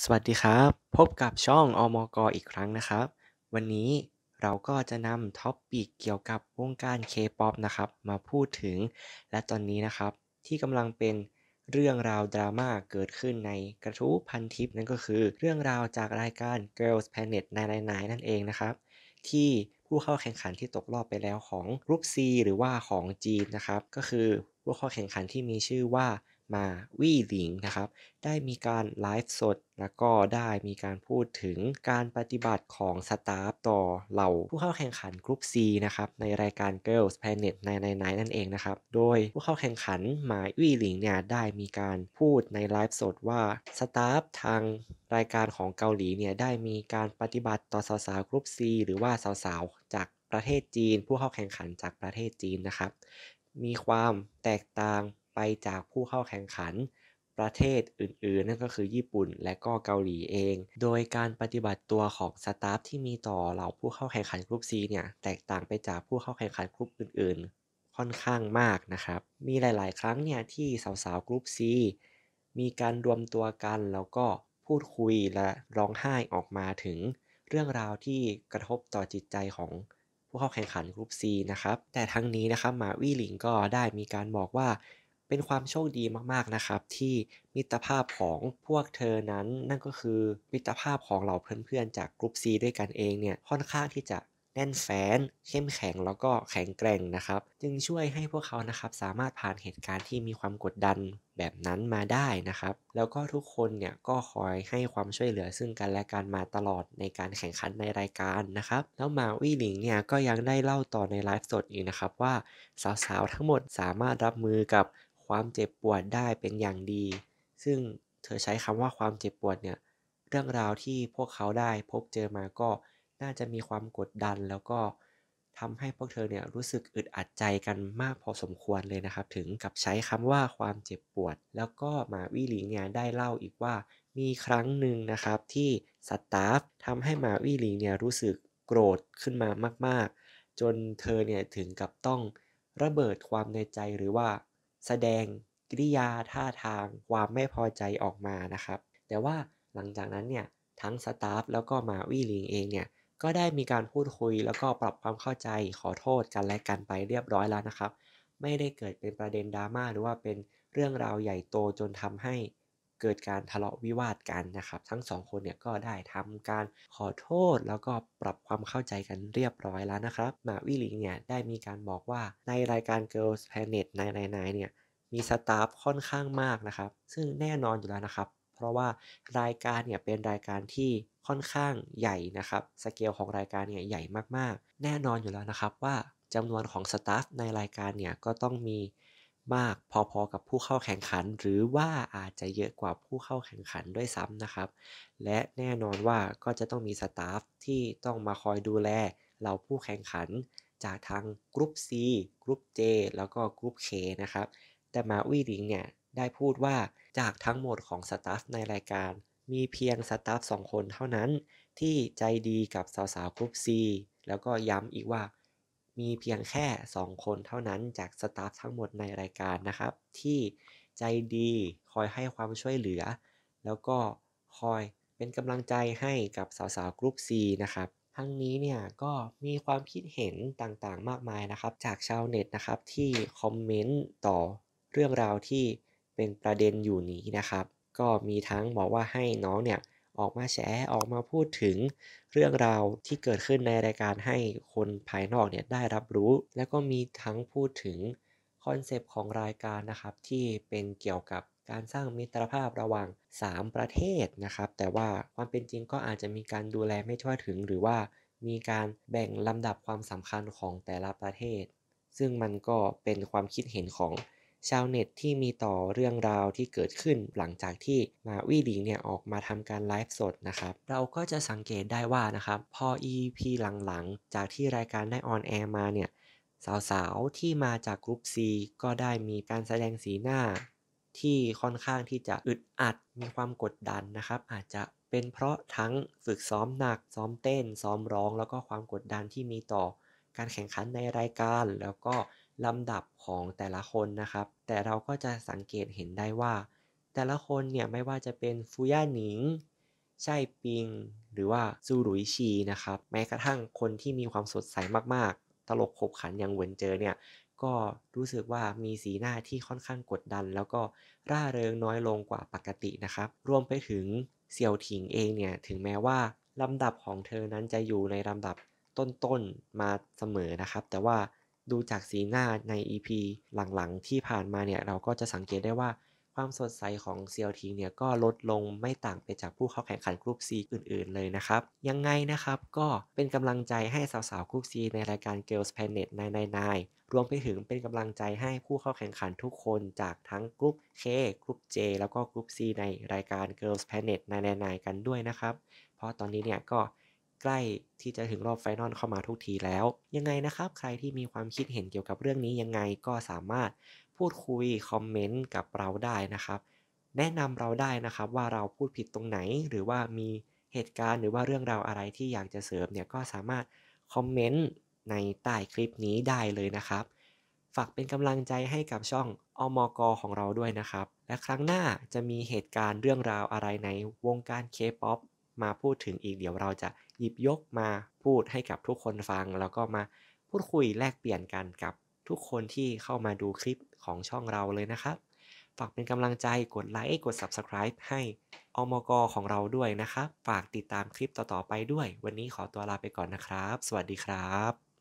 สวัสดีครับ พบกับช่องอมกอีกครั้งนะครับ วันนี้เราก็จะนำท็อปปิกเกี่ยวกับวงการ K-POP นะครับ มาพูดถึง และตอนนี้นะครับ ที่กำลังเป็นเรื่องราวดราม่าเกิดขึ้นในกระทู้พันทิป นั่นก็คือ เรื่องราวจากรายการ Girls Planet 999นนั่นเองนะครับ ที่ผู้เข้าแข่งขันที่ตกรอบไปแล้วของรุปซีหรือว่าของจีนนะครับ ก็คือผู้เข้าแข่งขันที่มีชื่อว่ามาวี่หลิงนะครับได้มีการไลฟ์สด แล้วก็ได้มีการพูดถึงการปฏิบัติของสตาฟต่อเหล่าผู้เข้าแข่งขันกลุ่ม C นะครับในรายการ Girls Planet ในในนนั่นเองนะครับ โดยผู้เข้าแข่งขันมาวี่หลิงเนี่ยได้มีการพูดในไลฟ์สดว่าสตาฟทางรายการของเกาหลีเนี่ยได้มีการปฏิบัติต่อสาวๆกลุ่ม C หรือว่าสาวๆจากประเทศจีน ผู้เข้าแข่งขันจากประเทศจีนนะครับ มีความแตกต่างไปจากผู้เข้าแข่งขันประเทศอื่นๆนั่นก็คือญี่ปุ่นและก็เกาหลีเอง โดยการปฏิบัติตัวของสตาฟที่มีต่อเหล่าผู้เข้าแข่งขันกลุ่ม C เนี่ยแตกต่างไปจากผู้เข้าแข่งขันกลุ่มอื่นๆค่อนข้างมากนะครับ มีหลายๆครั้งเนี่ยที่สาวๆกลุ่ม C มีการรวมตัวกันแล้วก็พูดคุยและร้องไห้ออกมาถึง เรื่องราวที่กระทบต่อจิตใจของผู้เข้าแข่งขันกลุ่ม C นะครับแต่ทั้งนี้นะครับมาวี่หลิงก็ได้มีการบอกว่าเป็นความโชคดีมากๆ นะครับ ที่มิตรภาพของพวกเธอนั้นนั่นก็คือ มิตรภาพของเราเพื่อนๆ จากกลุ่ม C ด้วยกันเองเนี่ยค่อนข้างที่จะแน่นแฟนเข้มแข็งแล้วก็แข็งแกร่งนะครับ จึงช่วยให้พวกเขานะครับสามารถผ่านเหตุการณ์ที่มีความกดดันแบบนั้นมาได้นะครับ แล้วก็ทุกคนเนี่ยก็คอยให้ความช่วยเหลือซึ่งกันและกันมาตลอดในการแข่งขันในรายการนะครับแล้วมาวี่หลิงเนี่ยก็ยังได้เล่าต่อในไลฟ์สดอีกนะครับว่าสาวๆทั้งหมดสามารถรับมือกับความเจ็บปวดได้เป็นอย่างดี ซึ่งเธอใช้คำว่าความเจ็บปวดเนี่ย เรื่องราวที่พวกเขาได้ พบเจอมาก็น่าจะมีความกดดันแล้วก็ทำให้พวกเธอเนี่ยรู้สึกอึดอัดใจกันมากพอสมควรเลยนะครับ ถึงกับใช้คำว่าความเจ็บปวด แล้วก็มาวี่ลิงเนี่ยได้เล่าอีกว่ามีครั้งหนึ่งนะครับที่สตาฟทำให้มาวี่ลิงเนี่ยรู้สึกโกรธขึ้นมามาก ๆ จนเธอเนี่ยถึงกับต้องระเบิดความในใจหรือว่าแสดง กิริยาท่าทางความไม่พอใจออกมานะครับ แต่ว่าหลังจากนั้นเนี่ยทั้งสตาฟแล้วก็มาวี่ลิงเองเนี่ยก็ได้มีการพูดคุย แล้วก็ปรับความเข้าใจขอโทษกันและกันไปเรียบร้อยแล้วนะครับไม่ได้เกิดเป็นประเด็นดราม่าหรือว่าเป็นเรื่องราวใหญ่โตจนทำใหเกิดการทะเลาะวิวาทกันนะครับทั้งสองคนเนี่ยก็ได้ทำการขอโทษแล้วก็ปรับความเข้าใจกันเรียบร้อยแล้วนะครับหมาวิลิงเนี่ยได้มีการบอกว่าในรายการ Girls Planet ในยนเนี่ยมีสตาฟค่อนข้างมากนะครับซึ่งแน่นอนอยู่แล้วนะครับ เพราะว่ารายการเนี่ยเป็นรายการที่ค่อนข้างใหญ่นะครับ สเกลของรายการเนี่ย ใหญ่มากๆ แน่นอนอยู่แล้วนะครับว่าจำนวนของสตาฟในรายการเนี่ยก็ต้องมีมากพอๆกับผู้เข้าแข่งขันหรือว่าอาจจะเยอะกว่าผู้เข้าแข่งขันด้วยซ้ำนะครับ และแน่นอนว่าก็จะต้องมีสตาฟที่ต้องมาคอยดูแลเราผู้แข่งขันจากทางกรุ๊ป C กรุ๊ป J แล้วก็กรุ๊ป K นะครับแต่มาวี่ลิงเนี่ยได้พูดว่าจากทั้งหมดของสตาฟในรายการ มีเพียงสตาฟสองคนเท่านั้น ที่ใจดีกับสาวๆกรุ๊ป C แล้วก็ย้ำอีกว่ามีเพียงแค่ 2 คนเท่านั้นจากสตาฟทั้งหมดในรายการนะครับ ที่ใจดีคอยให้ความช่วยเหลือ แล้วก็คอยเป็นกำลังใจให้กับสาวๆกรุ๊ป C นะครับทั้งนี้เนี่ยก็มีความคิดเห็นต่างๆมากมายนะครับ จากชาวเน็ตนะครับ ที่คอมเมนต์ต่อเรื่องราวที่เป็นประเด็นอยู่นี้นะครับ ก็มีทั้งบอกว่าให้น้องเนี่ยออกมาแฉออกมาพูดถึงเรื่องราว ที่เกิดขึ้นในรายการให้คนภายนอกเนี่ยได้รับรู้ แล้วก็มีทั้งพูดถึงคอนเซปต์ของรายการนะครับ ที่เป็นเกี่ยวกับการสร้างมิตรภาพระหว่าง 3 ประเทศนะครับแต่ว่าความเป็นจริงก็อาจจะมีการดูแลไม่ทั่วถึง หรือว่ามีการแบ่งลำดับความสำคัญของแต่ละประเทศ ซึ่งมันก็เป็นความคิดเห็นของชาวเน็ตที่มีต่อเรื่องราวที่เกิดขึ้นหลังจากที่มาวี่หลิงเนี่ยออกมาทำการไลฟ์สดนะครับ เราก็จะสังเกตได้ว่านะครับพอ EP หลังๆจากที่รายการได้ออนแอร์มาเนี่ย สาวๆที่มาจากกรุปซ C ก็ได้มีการแสดงสีหน้า ที่ค่อนข้างที่จะอึดอัดมีความกดดันนะครับ อาจจะเป็นเพราะทั้งฝึกซ้อมหนัก ซ้อมเต้น ซ้อมร้องแล้วก็ความกดดันที่มีต่อ การแข่งขันในรายการแล้วก็ลำดับของแต่ละคนนะครับ แต่เราก็จะสังเกตเห็นได้ว่า แต่ละคนเนี่ยไม่ว่าจะเป็นฟูย่าหนิงใช่ปิง หรือว่าซูหลุยชีนะครับแม้กระทั่งคนที่มีความสดใสมากๆ ตลกขบขันอย่างเหวินเจอเนี่ย ก็รู้สึกว่ามีสีหน้าที่ค่อนข้างกดดัน แล้วก็ร่าเริงน้อยลงกว่าปกตินะครับรวมไปถึงเซียวถิงเองเนี่ย ถึงแม้ว่าลำดับของเธอนั้นจะอยู่ในลำดับต้นๆมาเสมอนะครับ แต่ว่าดูจากสีหน้าใน EP หลังๆ ที่ผ่านมาเนี่ยเราก็จะสังเกตได้ว่า ความสดใสของ CLT เนี่ยก็ลดลงไม่ต่างไปจากผู้เข้าแข่งขันกลุ่ม C อื่นๆเลยนะครับ ยังไงนะครับก็เป็นกำลังใจให้สาวๆกลุ่ม C ในรายการ Girls Planet 999รวมไปถึงเป็นกำลังใจให้ผู้เข้าแข่งขันทุกคนจากทั้งกลุ่ม K กลุ่ม J แล้วก็กลุ่ม C ในรายการ Girls Planet 999กันด้วยนะครับเพราะตอนนี้เนี่ยก็ใกล้ที่จะถึงรอบไฟนอลเข้ามาทุกทีแล้ว ยังไงนะครับใครที่มีความคิดเห็นเกี่ยวกับเรื่องนี้ยังไงก็สามารถพูดคุย คอมเมนต์กับเราได้นะครับ แนะนำเราได้นะครับว่าเราพูดผิดตรงไหน หรือว่ามีเหตุการณ์หรือว่าเรื่องราวอะไรที่อยากจะเสริมเนี่ยก็สามารถคอมเมนต์ในใต้คลิปนี้ได้เลยนะครับฝากเป็นกำลังใจให้กับช่องอมกของเราด้วยนะครับและครั้งหน้าจะมีเหตุการณ์เรื่องราวอะไรในวงการเคป๊อปมาพูดถึงอีกเดี๋ยวเราจะหยิบยกมาพูดให้กับทุกคนฟัง แล้วก็มาพูดคุยแลกเปลี่ยนกันกับทุกคนที่เข้ามาดูคลิปของช่องเราเลยนะครับ ฝากเป็นกำลังใจ กดไลค์ กด Subscribe ให้อมกอของเราด้วยนะครับ ฝากติดตามคลิปต่อ ๆ ไปด้วย วันนี้ขอตัวลาไปก่อนนะครับ สวัสดีครับ